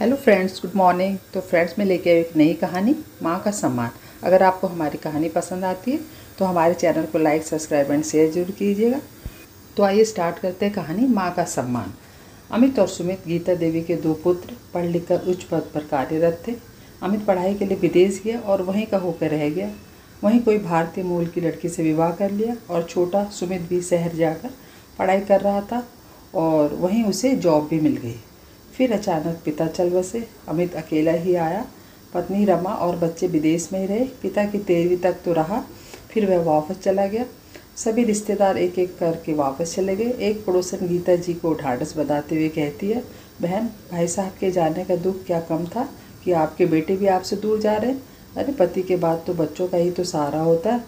hello friends good morning तो friends मैं लेके आई एक नई कहानी माँ का सम्मान अगर आपको हमारी कहानी पसंद आती है तो हमारे चैनल को लाइक सब्सक्राइब एंड शेयर जरूर कीजिएगा तो आइए स्टार्ट करते हैं कहानी माँ का सम्मान अमित और सुमित गीता देवी के दो पुत्र पढ़ लिख कर उच्च पद पर कार्यरत थे अमित पढ़ाई के लिए विदेश गया और वहीं का होकर रह गया वहीं कोई भारतीय मूल की लड़की से विवाह कर लिया और छोटा सुमित भी शहर जाकर पढ़ाई कर रहा था और वहीं उसे जॉब भी मिल गई फिर अचानक पिता चल बसे अमित अकेला ही आया पत्नी रमा और बच्चे विदेश में ही रहे पिता की तेरहवीं तक तो रहा फिर वह वापस चला गया सभी रिश्तेदार एक एक करके वापस चले गए एक पड़ोसन गीता जी को ढाढ़स बताते हुए कहती है बहन भाई साहब के जाने का दुख क्या कम था कि आपके बेटे भी आपसे दूर जा रहे हैं अरे पति के बाद तो बच्चों का ही तो सहारा होता है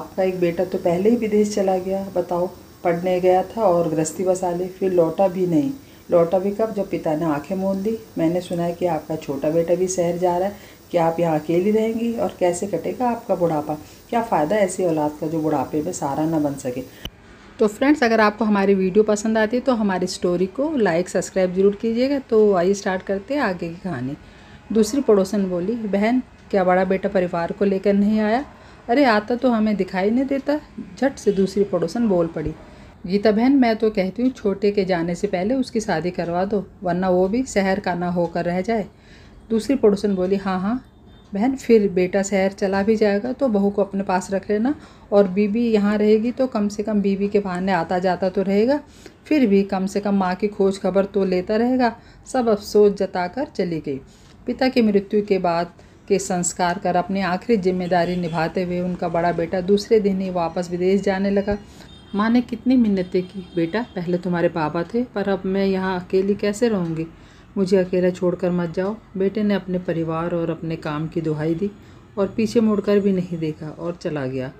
आपका एक बेटा तो पहले ही विदेश चला गया बताओ पढ़ने गया था और गृहस्थी बसा ली फिर लौटा भी नहीं लौटा भी कब जब पिता ने आंखें मोल दी मैंने सुना है कि आपका छोटा बेटा भी शहर जा रहा है क्या आप यहाँ अकेली रहेंगी और कैसे कटेगा आपका बुढ़ापा क्या फ़ायदा ऐसी औलाद का जो बुढ़ापे में सहारा ना बन सके तो फ्रेंड्स अगर आपको हमारी वीडियो पसंद आती है तो हमारी स्टोरी को लाइक सब्सक्राइब ज़रूर कीजिएगा तो आइए स्टार्ट करते हैं आगे की कहानी दूसरी पड़ोसन बोली बहन क्या बड़ा बेटा परिवार को लेकर नहीं आया अरे आता तो हमें दिखाई नहीं देता झट से दूसरी पड़ोसन बोल पड़ी गीता बहन मैं तो कहती हूँ छोटे के जाने से पहले उसकी शादी करवा दो वरना वो भी शहर का ना होकर रह जाए दूसरी पड़ोसन बोली हाँ हाँ बहन फिर बेटा शहर चला भी जाएगा तो बहू को अपने पास रख लेना और बीबी यहाँ रहेगी तो कम से कम बीबी के बहाने आता जाता तो रहेगा फिर भी कम से कम माँ की खोज खबर तो लेता रहेगा सब अफसोस जताकर चली गई पिता की मृत्यु के बाद के संस्कार कर अपनी आखिरी जिम्मेदारी निभाते हुए उनका बड़ा बेटा दूसरे दिन ही वापस विदेश जाने लगा माँ ने कितनी मिन्नतें की बेटा पहले तुम्हारे पापा थे पर अब मैं यहाँ अकेली कैसे रहूँगी मुझे अकेला छोड़कर मत जाओ बेटे ने अपने परिवार और अपने काम की दुहाई दी और पीछे मुड़कर भी नहीं देखा और चला गया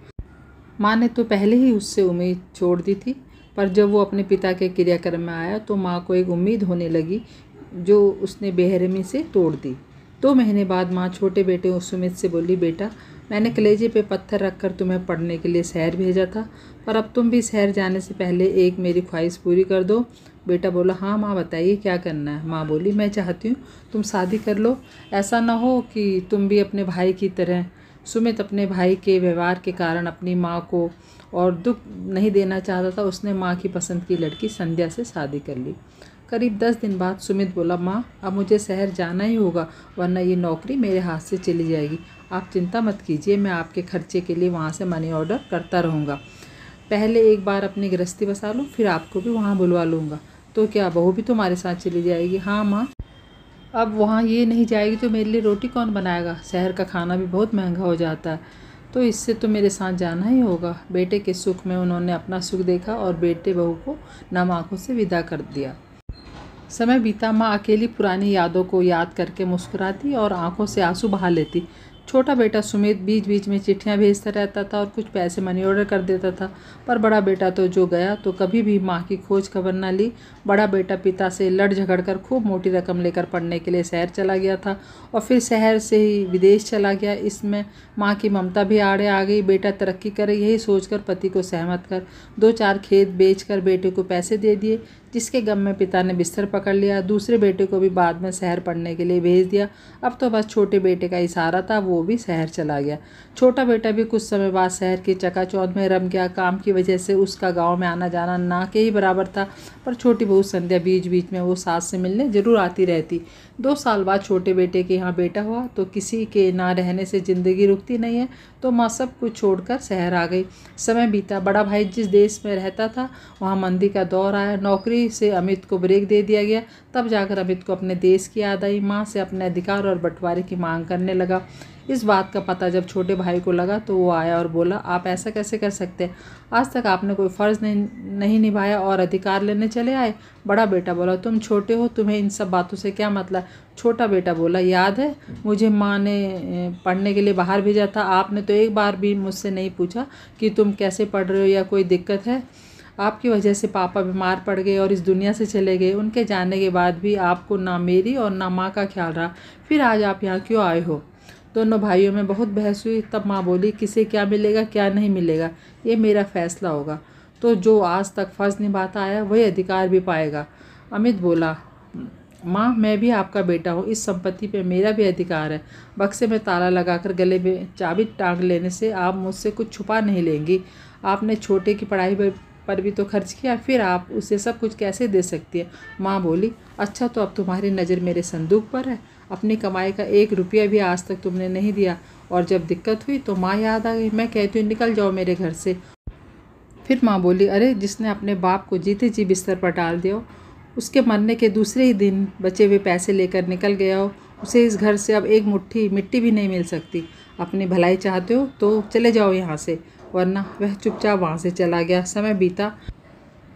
माँ ने तो पहले ही उससे उम्मीद छोड़ दी थी पर जब वो अपने पिता के क्रियाक्रम में आया तो माँ को एक उम्मीद होने लगी जो उसने बेहरमी से तोड़ दी दो तो महीने बाद माँ छोटे बेटे सुमित से बोली बेटा मैंने कलेजे पे पत्थर रखकर तुम्हें पढ़ने के लिए शहर भेजा था और अब तुम भी शहर जाने से पहले एक मेरी ख्वाहिश पूरी कर दो बेटा बोला हाँ माँ बताइए क्या करना है माँ बोली मैं चाहती हूँ तुम शादी कर लो ऐसा ना हो कि तुम भी अपने भाई की तरह सुमित अपने भाई के व्यवहार के कारण अपनी माँ को और दुख नहीं देना चाहता था उसने माँ की पसंद की लड़की संध्या से शादी कर ली करीब दस दिन बाद सुमित बोला माँ अब मुझे शहर जाना ही होगा वरना ये नौकरी मेरे हाथ से चली जाएगी आप चिंता मत कीजिए मैं आपके खर्चे के लिए वहाँ से मनी ऑर्डर करता रहूँगा पहले एक बार अपनी गृहस्थी बसा लूँ फिर आपको भी वहाँ बुलवा लूँगा तो क्या बहू भी तुम्हारे साथ चली जाएगी हाँ माँ अब वहाँ ये नहीं जाएगी तो मेरे लिए रोटी कौन बनाएगा शहर का खाना भी बहुत महंगा हो जाता है तो इससे तो मेरे साथ जाना ही होगा बेटे के सुख में उन्होंने अपना सुख देखा और बेटे बहू को नम आँखों से विदा कर दिया समय बीता माँ अकेली पुरानी यादों को याद करके मुस्कुराती और आंखों से आंसू बहा लेती छोटा बेटा सुमित बीच बीच में चिट्ठियाँ भेजता रहता था और कुछ पैसे मनी ऑर्डर कर देता था पर बड़ा बेटा तो जो गया तो कभी भी माँ की खोज खबर ना ली बड़ा बेटा पिता से लड़ झगड़ कर खूब मोटी रकम लेकर पढ़ने के लिए शहर चला गया था और फिर शहर से ही विदेश चला गया इसमें माँ की ममता भी आड़े आ गई बेटा तरक्की करे यही सोचकर पति को सहमत कर दो चार खेत बेच कर बेटे को पैसे दे दिए जिसके गम में पिता ने बिस्तर पकड़ लिया दूसरे बेटे को भी बाद में शहर पढ़ने के लिए भेज दिया अब तो बस छोटे बेटे का इशारा था वो भी शहर चला गया छोटा बेटा भी कुछ समय बाद शहर के चकाचौंध में रम गया काम की वजह से उसका गाँव में आना जाना ना के ही बराबर था पर छोटी बहू संध्या बीच बीच में वो सास से मिलने ज़रूर आती रहती दो साल बाद छोटे बेटे के यहाँ बेटा हुआ तो किसी के ना रहने से ज़िंदगी रुकती नहीं है तो माँ सब कुछ छोड़कर शहर आ गई समय बीता बड़ा भाई जिस देश में रहता था वहाँ मंदी का दौर आया नौकरी मजबूरी से अमित को ब्रेक दे दिया गया तब जाकर अमित को अपने देश की याद आई माँ से अपने अधिकार और बंटवारे की मांग करने लगा इस बात का पता जब छोटे भाई को लगा तो वो आया और बोला आप ऐसा कैसे कर सकते हैं आज तक आपने कोई फ़र्ज़ नहीं नहीं निभाया और अधिकार लेने चले आए बड़ा बेटा बोला तुम छोटे हो तुम्हें इन सब बातों से क्या मतलब छोटा बेटा बोला याद है मुझे माँ ने पढ़ने के लिए बाहर भेजा था आपने तो एक बार भी मुझसे नहीं पूछा कि तुम कैसे पढ़ रहे हो या कोई दिक्कत है आपकी वजह से पापा बीमार पड़ गए और इस दुनिया से चले गए उनके जाने के बाद भी आपको ना मेरी और ना माँ का ख्याल रहा फिर आज आप यहाँ क्यों आए हो दोनों भाइयों में बहुत बहस हुई तब माँ बोली किसे क्या मिलेगा क्या नहीं मिलेगा ये मेरा फैसला होगा तो जो आज तक फ़र्ज निभाता आया वही अधिकार भी पाएगा अमित बोला माँ मैं भी आपका बेटा हूँ इस संपत्ति पे मेरा भी अधिकार है बक्से में ताला लगाकर गले में चाबी टांग लेने से आप मुझसे कुछ छुपा नहीं लेंगी आपने छोटे की पढ़ाई पर भी तो खर्च किया फिर आप उसे सब कुछ कैसे दे सकती है माँ बोली अच्छा तो अब तुम्हारी नज़र मेरे संदूक पर है अपनी कमाई का एक रुपया भी आज तक तुमने नहीं दिया और जब दिक्कत हुई तो माँ याद आ गई मैं कहती हूँ निकल जाओ मेरे घर से फिर माँ बोली अरे जिसने अपने बाप को जीते जी बिस्तर पर डाल दिया उसके मरने के दूसरे ही दिन बचे हुए पैसे लेकर निकल गया हो उसे इस घर से अब एक मुट्ठी मिट्टी भी नहीं मिल सकती अपनी भलाई चाहते हो तो चले जाओ यहाँ से वरना वह चुपचाप वहाँ से चला गया समय बीता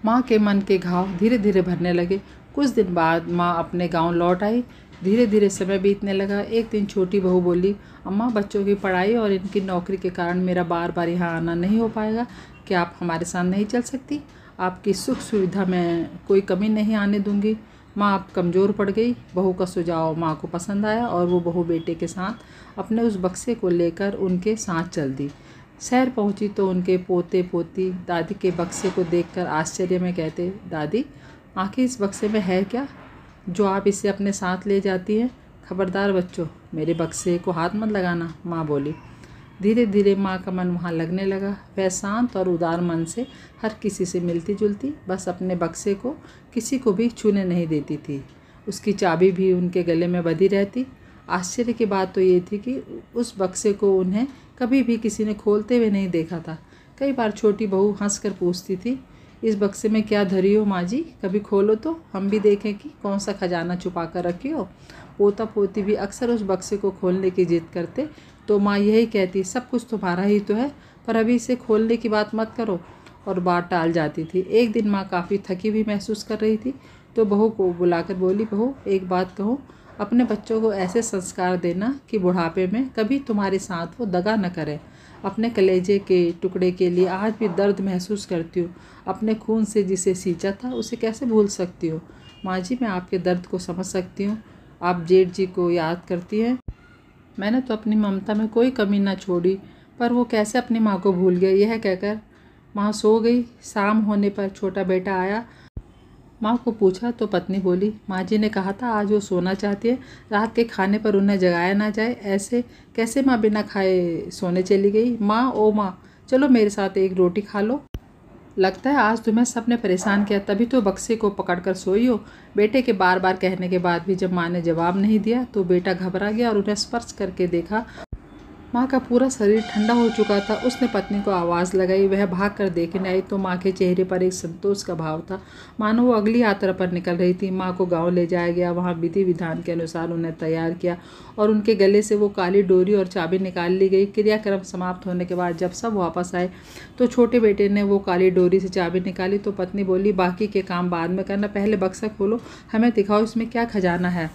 माँ के मन के घाव धीरे धीरे भरने लगे कुछ दिन बाद माँ अपने गांव लौट आई धीरे धीरे समय बीतने लगा एक दिन छोटी बहू बोली अम्मा बच्चों की पढ़ाई और इनकी नौकरी के कारण मेरा बार बार यहाँ आना नहीं हो पाएगा क्या आप हमारे साथ नहीं चल सकती आपकी सुख सुविधा में कोई कमी नहीं आने दूंगी माँ आप कमज़ोर पड़ गई बहू का सुझाव माँ को पसंद आया और वो बहू बेटे के साथ अपने उस बक्से को लेकर उनके साथ चल दी शहर पहुंची तो उनके पोते पोती दादी के बक्से को देखकर आश्चर्य में कहते दादी आखिर इस बक्से में है क्या जो आप इसे अपने साथ ले जाती हैं खबरदार बच्चों मेरे बक्से को हाथ मत लगाना माँ बोली धीरे धीरे माँ का मन वहाँ लगने लगा वह शांत और उदार मन से हर किसी से मिलती जुलती बस अपने बक्से को किसी को भी छूने नहीं देती थी उसकी चाबी भी उनके गले में बधी रहती आश्चर्य की बात तो ये थी कि उस बक्से को उन्हें कभी भी किसी ने खोलते हुए नहीं देखा था कई बार छोटी बहू हंस कर पूछती थी इस बक्से में क्या धरी हो माँ जी कभी खोलो तो हम भी देखें कि कौन सा खजाना छुपा कर रखी हो पोता पोती भी अक्सर उस बक्से को खोलने की जिद करते तो माँ यही कहती सब कुछ तुम्हारा ही तो है पर अभी इसे खोलने की बात मत करो और बात टाल जाती थी एक दिन माँ काफ़ी थकी हुई महसूस कर रही थी तो बहू को बुलाकर बोली बहू एक बात कहूँ अपने बच्चों को ऐसे संस्कार देना कि बुढ़ापे में कभी तुम्हारे साथ वो दगा न करें अपने कलेजे के टुकड़े के लिए आज भी दर्द महसूस करती हूँ अपने खून से जिसे सींचा था उसे कैसे भूल सकती हो माँ जी मैं आपके दर्द को समझ सकती हूँ आप जेठ जी को याद करती हैं मैंने तो अपनी ममता में कोई कमी ना छोड़ी पर वो कैसे अपनी माँ को भूल गए यह कहकर माँ सो गई शाम होने पर छोटा बेटा आया माँ को पूछा तो पत्नी बोली माँ जी ने कहा था आज वो सोना चाहती है रात के खाने पर उन्हें जगाया ना जाए ऐसे कैसे माँ बिना खाए सोने चली गई माँ ओ माँ चलो मेरे साथ एक रोटी खा लो लगता है आज तुम्हें सबने परेशान किया तभी तो बक्से को पकड़कर सोई हो बेटे के बार बार कहने के बाद भी जब माँ ने जवाब नहीं दिया तो बेटा घबरा गया और उन्हें स्पर्श करके देखा माँ का पूरा शरीर ठंडा हो चुका था उसने पत्नी को आवाज़ लगाई वह भाग कर देखने आई तो माँ के चेहरे पर एक संतोष का भाव था मानो वो अगली यात्रा पर निकल रही थी माँ को गांव ले जाया गया वहाँ विधि विधान के अनुसार उन्हें तैयार किया और उनके गले से वो काली डोरी और चाबी निकाल ली गई क्रियाक्रम समाप्त होने के बाद जब सब वापस आए तो छोटे बेटे ने वो काली डोरी से चाबी निकाली तो पत्नी बोली बाकी के काम बाद में करना पहले बक्सा खोलो हमें दिखाओ इसमें क्या खजाना है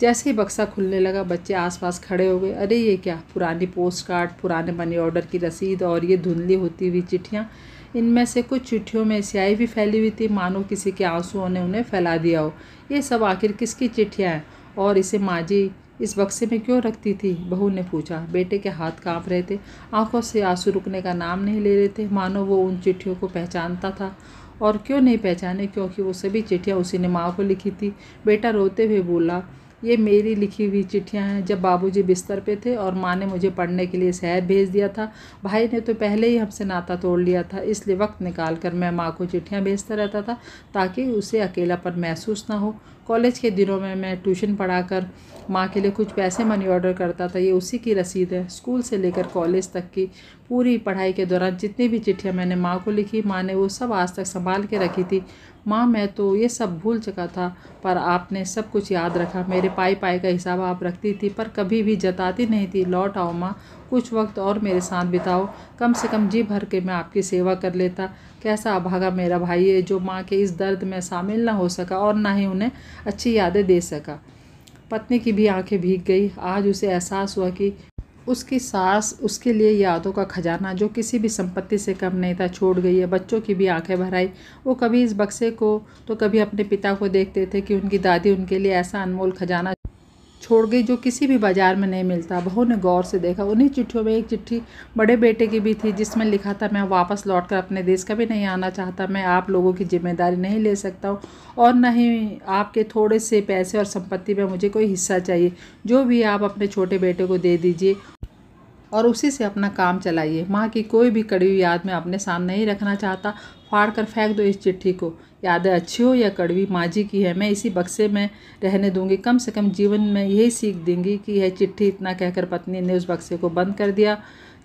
जैसे ही बक्सा खुलने लगा बच्चे आसपास खड़े हो गए अरे ये क्या पुरानी पोस्ट कार्ड पुराने मनी ऑर्डर की रसीद और ये धुंधली होती हुई चिट्ठियाँ इनमें से कुछ चिट्ठियों में स्याही भी फैली हुई थी मानो किसी के आंसुओं ने उन्हें फैला दिया हो ये सब आखिर किसकी चिट्ठियाँ हैं और इसे माँ जी इस बक्से में क्यों रखती थी बहू ने पूछा बेटे के हाथ कांप रहे थे आंखों से आंसू रुकने का नाम नहीं ले रहे थे मानो वो उन चिट्ठियों को पहचानता था और क्यों नहीं पहचाने क्योंकि वो सभी चिट्ठियाँ उसी ने माँ को लिखी थी बेटा रोते हुए बोला ये मेरी लिखी हुई चिट्ठियाँ हैं जब बाबूजी बिस्तर पे थे और माँ ने मुझे पढ़ने के लिए शहर भेज दिया था भाई ने तो पहले ही हमसे नाता तोड़ लिया था इसलिए वक्त निकाल कर मैं माँ को चिट्ठियाँ भेजता रहता था ताकि उसे अकेला पर महसूस ना हो कॉलेज के दिनों में मैं ट्यूशन पढ़ा कर माँ के लिए कुछ पैसे मनी ऑर्डर करता था ये उसी की रसीद है स्कूल से लेकर कॉलेज तक की पूरी पढ़ाई के दौरान जितनी भी चिट्ठियाँ मैंने माँ को लिखी माँ ने वो सब आज तक संभाल के रखी थी माँ मैं तो ये सब भूल चुका था पर आपने सब कुछ याद रखा मेरे पाई पाई का हिसाब आप रखती थी पर कभी भी जताती नहीं थी लौट आओ माँ कुछ वक्त और मेरे साथ बिताओ कम से कम जी भर के मैं आपकी सेवा कर लेता कैसा अभागा मेरा भाई है जो माँ के इस दर्द में शामिल ना हो सका और ना ही उन्हें अच्छी यादें दे सका पत्नी की भी आंखें भीग गई आज उसे एहसास हुआ कि उसकी सास उसके लिए यादों का खजाना जो किसी भी संपत्ति से कम नहीं था छोड़ गई है बच्चों की भी आंखें भराई वो कभी इस बक्से को तो कभी अपने पिता को देखते थे कि उनकी दादी उनके लिए ऐसा अनमोल खजाना छोड़ गई जो किसी भी बाज़ार में नहीं मिलता बहू ने गौर से देखा उन्हीं चिट्ठियों में एक चिट्ठी बड़े बेटे की भी थी जिसमें लिखा था मैं वापस लौट कर अपने देश का भी नहीं आना चाहता मैं आप लोगों की जिम्मेदारी नहीं ले सकता हूँ और न ही आपके थोड़े से पैसे और संपत्ति में मुझे कोई हिस्सा चाहिए जो भी आप अपने छोटे बेटे को दे दीजिए और उसी से अपना काम चलाइए माँ की कोई भी कड़वी याद मैं अपने सामने नहीं रखना चाहता फाड़ कर फेंक दो इस चिट्ठी को यादें अच्छी हो या कड़वी माँ जी की है मैं इसी बक्से में रहने दूंगी कम से कम जीवन में यही सीख देंगी कि यह चिट्ठी इतना कहकर पत्नी ने उस बक्से को बंद कर दिया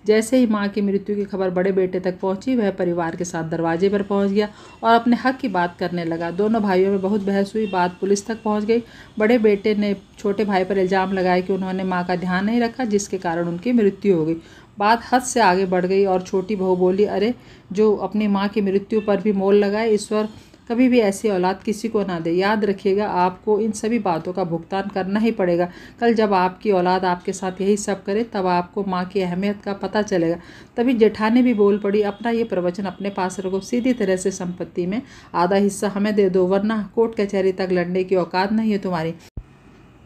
जैसे ही माँ की मृत्यु की खबर बड़े बेटे तक पहुँची वह परिवार के साथ दरवाजे पर पहुँच गया और अपने हक की बात करने लगा दोनों भाइयों में बहुत बहस हुई बात पुलिस तक पहुँच गई बड़े बेटे ने छोटे भाई पर इल्ज़ाम लगाया कि उन्होंने माँ का ध्यान नहीं रखा जिसके कारण उनकी मृत्यु हो गई बात हद से आगे बढ़ गई और छोटी बहू बोली अरे जो अपनी माँ की मृत्यु पर भी मोल लगाए ईश्वर कभी भी ऐसी औलाद किसी को ना दे याद रखिएगा आपको इन सभी बातों का भुगतान करना ही पड़ेगा कल जब आपकी औलाद आपके साथ यही सब करे तब आपको माँ की अहमियत का पता चलेगा तभी जेठाने भी बोल पड़ी अपना ये प्रवचन अपने पास रखो सीधी तरह से संपत्ति में आधा हिस्सा हमें दे दो वरना कोर्ट कचहरी तक लड़ने की औकात नहीं है तुम्हारी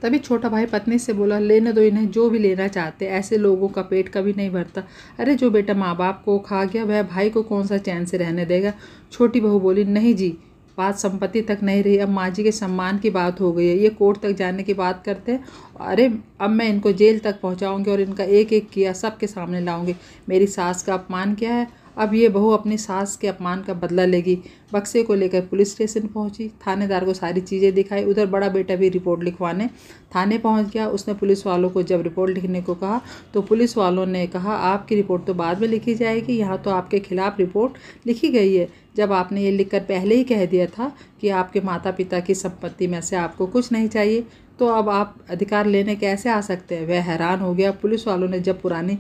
तभी छोटा भाई पत्नी से बोला लेने दो इन्हें जो भी लेना चाहते ऐसे लोगों का पेट कभी नहीं भरता अरे जो बेटा माँ बाप को खा गया वह भाई को कौन सा चैन से रहने देगा छोटी बहू बोली नहीं जी बात संपत्ति तक नहीं रही अब माँ जी के सम्मान की बात हो गई है ये कोर्ट तक जाने की बात करते हैं अरे अब मैं इनको जेल तक पहुँचाऊँगी और इनका एक एक किया सबके सामने लाऊँगी मेरी सास का अपमान क्या है अब ये बहू अपनी सास के अपमान का बदला लेगी बक्से को लेकर पुलिस स्टेशन पहुंची थानेदार को सारी चीज़ें दिखाई उधर बड़ा बेटा भी रिपोर्ट लिखवाने थाने पहुंच गया उसने पुलिस वालों को जब रिपोर्ट लिखने को कहा तो पुलिस वालों ने कहा आपकी रिपोर्ट तो बाद में लिखी जाएगी यहाँ तो आपके खिलाफ़ रिपोर्ट लिखी गई है जब आपने ये लिखकर पहले ही कह दिया था कि आपके माता पिता की संपत्ति में से आपको कुछ नहीं चाहिए तो अब आप अधिकार लेने कैसे आ सकते हैं वह हैरान हो गया पुलिस वालों ने जब पुरानी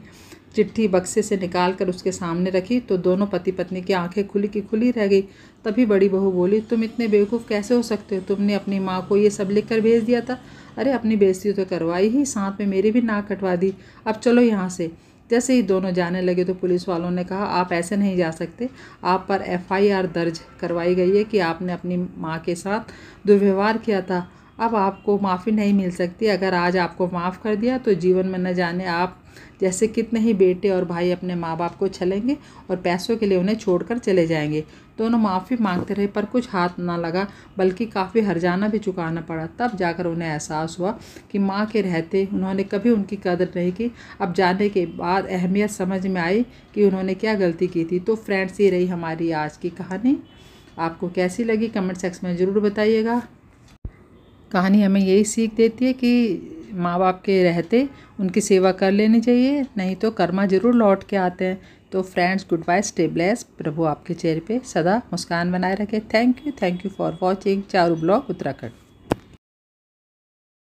चिट्ठी बक्से से निकाल कर उसके सामने रखी तो दोनों पति पत्नी की आंखें खुली की खुली रह गई तभी बड़ी बहू बोली तुम इतने बेवकूफ़ कैसे हो सकते हो तुमने अपनी माँ को ये सब लिख कर भेज दिया था अरे अपनी बेजती तो करवाई ही साथ में मेरी भी नाक कटवा दी अब चलो यहाँ से जैसे ही दोनों जाने लगे तो पुलिस वालों ने कहा आप ऐसे नहीं जा सकते आप पर एफआईआर दर्ज करवाई गई है कि आपने अपनी माँ के साथ दुर्व्यवहार किया था अब आपको माफ़ी नहीं मिल सकती अगर आज आपको माफ़ कर दिया तो जीवन में न जाने आप जैसे कितने ही बेटे और भाई अपने माँ बाप को छलेंगे और पैसों के लिए उन्हें छोड़कर चले जाएंगे दोनों माफ़ी मांगते रहे पर कुछ हाथ ना लगा बल्कि काफ़ी हरजाना भी चुकाना पड़ा तब जाकर उन्हें एहसास हुआ कि माँ के रहते उन्होंने कभी उनकी कदर नहीं की अब जाने के बाद अहमियत समझ में आई कि उन्होंने क्या गलती की थी तो फ्रेंड्स ये रही हमारी आज की कहानी आपको कैसी लगी कमेंट सेक्स में ज़रूर बताइएगा कहानी हमें यही सीख देती है कि माँ बाप के रहते उनकी सेवा कर लेनी चाहिए नहीं तो कर्मा जरूर लौट के आते हैं तो friends goodbye stay blessed प्रभु आपके चेहरे पे सदा मुस्कान बनाए रखे thank you thank you for watching Charu blog Uttarakhand